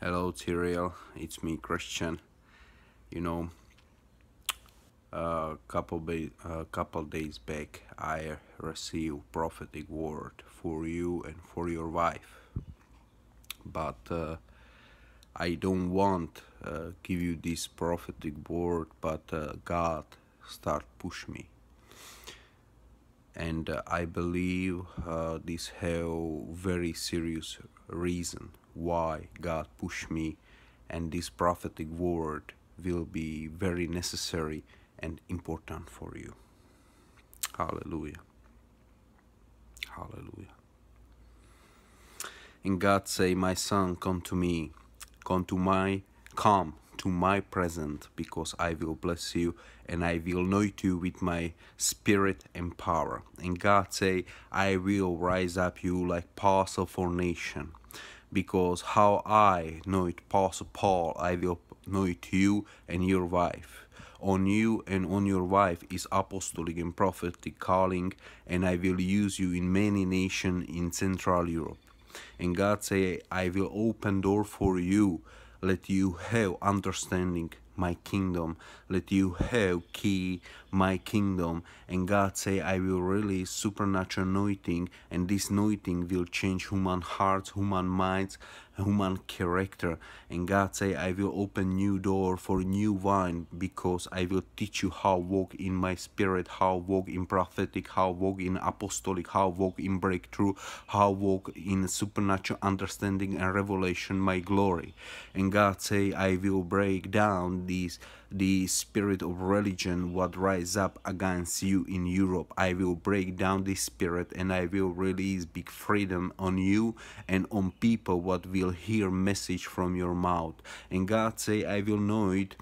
Hello Tyrell, it's me Christian. You know, a couple a couple days back I received prophetic word for you and for your wife. But uh, I don't want uh, give you this prophetic word, but uh, God start push me. And uh, I believe uh, this have very serious reason why God pushed me and this prophetic word will be very necessary and important for you. Hallelujah. Hallelujah. And God say, my son, come to me, come to my, come to my present because I will bless you and I will anoint you with my spirit and power. And God say, I will rise up you like parcel for nation because how I know it, Pastor Paul, I will know it you and your wife. On you and on your wife is apostolic and prophetic calling, and I will use you in many nations in Central Europe. And God say, I will open door for you, let you have understanding my kingdom. Let you have key my kingdom. And God say, I will release supernatural anointing and this anointing will change human hearts, human minds, human character and God say I will open new door for new wine because I will teach you how walk in my spirit how walk in prophetic how walk in apostolic how walk in breakthrough how walk in supernatural understanding and revelation my glory and God say I will break down these the spirit of religion what rise up against you in Europe. I will break down this spirit and I will release big freedom on you and on people what will hear message from your mouth. And God say, I will know it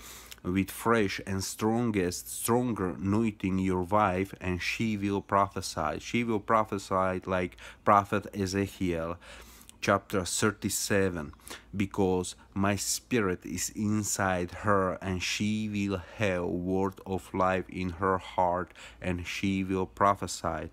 with fresh and strongest, stronger anointing your wife, and she will prophesy. She will prophesy like prophet Ezekiel chapter 37 because my spirit is inside her and she will have word of life in her heart and she will prophesy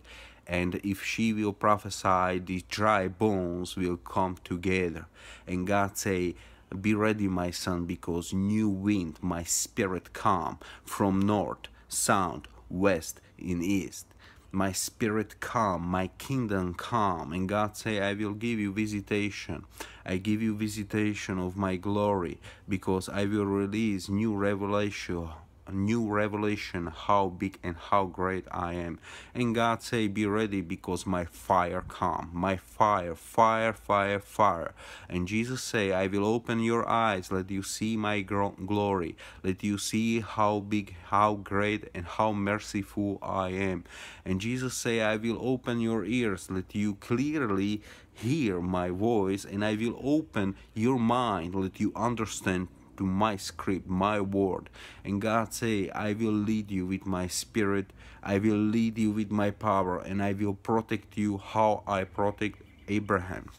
and if she will prophesy the dry bones will come together and god say be ready my son because new wind my spirit come from north south west in east my spirit come, my kingdom come. And God say, I will give you visitation. I give you visitation of my glory because I will release new revelation new revelation how big and how great I am. And God say, be ready because my fire come, my fire, fire, fire, fire. And Jesus say, I will open your eyes, let you see my glory, let you see how big, how great, and how merciful I am. And Jesus say, I will open your ears, let you clearly hear my voice, and I will open your mind, let you understand to my script, my word. And God say, I will lead you with my spirit, I will lead you with my power, and I will protect you how I protect Abraham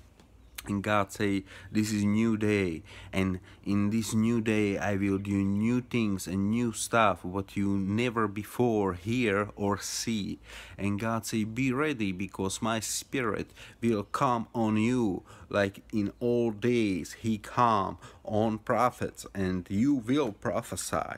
and God say, this is new day. And in this new day, I will do new things and new stuff, what you never before hear or see. And God say, be ready because my spirit will come on you. Like in old days, he come on prophets and you will prophesy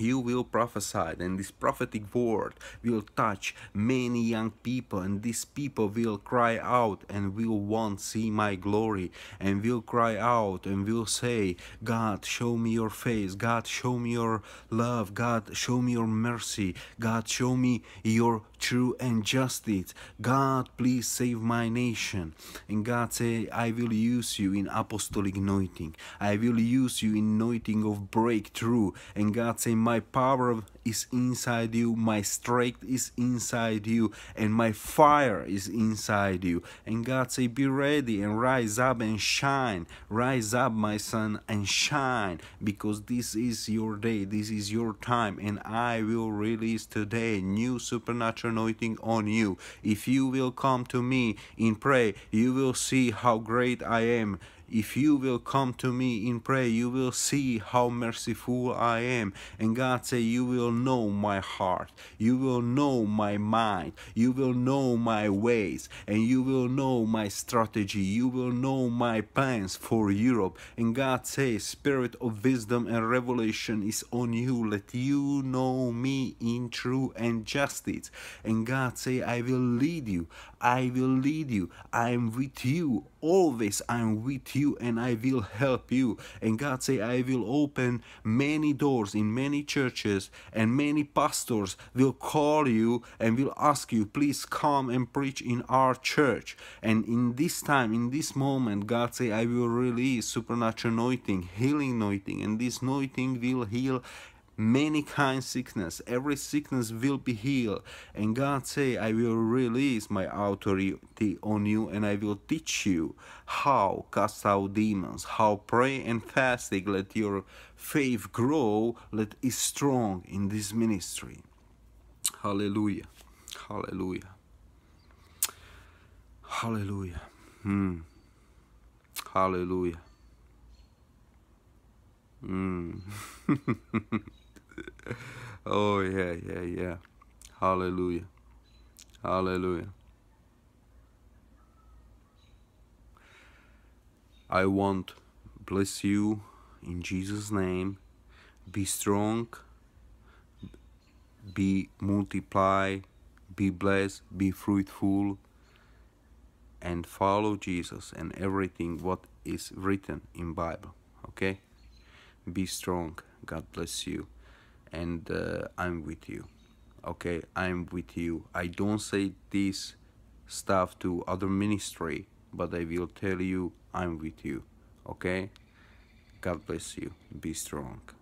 you will prophesy and this prophetic word will touch many young people and these people will cry out and will want see my glory and will cry out and will say god show me your face god show me your love god show me your mercy god show me your true and justice god please save my nation and god say i will use you in apostolic anointing i will use you in anointing of breakthrough and god say my power is inside you, my strength is inside you, and my fire is inside you. And God say, be ready and rise up and shine. Rise up, my son, and shine, because this is your day, this is your time, and I will release today new supernatural anointing on you. If you will come to me in prayer, you will see how great I am. If you will come to me in prayer, you will see how merciful I am. And God say You will know my heart. You will know my mind. You will know my ways. And you will know my strategy. You will know my plans for Europe. And God say Spirit of wisdom and revelation is on you. Let you know me in true and justice. And God say, I will lead you. I will lead you. I am with you always I'm with you and I will help you. And God say, I will open many doors in many churches and many pastors will call you and will ask you, please come and preach in our church. And in this time, in this moment, God say, I will release supernatural anointing, healing anointing, and this anointing will heal many kind sickness every sickness will be healed and god say i will release my authority on you and i will teach you how cast out demons how pray and fasting let your faith grow let it strong in this ministry hallelujah hallelujah hallelujah hmm. hallelujah mm. oh, yeah, yeah, yeah. Hallelujah. Hallelujah. I want bless you in Jesus name be strong be multiply be blessed be fruitful and follow Jesus and everything what is written in Bible okay be strong God bless you and uh, I'm with you. Okay, I'm with you. I don't say this stuff to other ministry, but I will tell you I'm with you. Okay? God bless you. Be strong.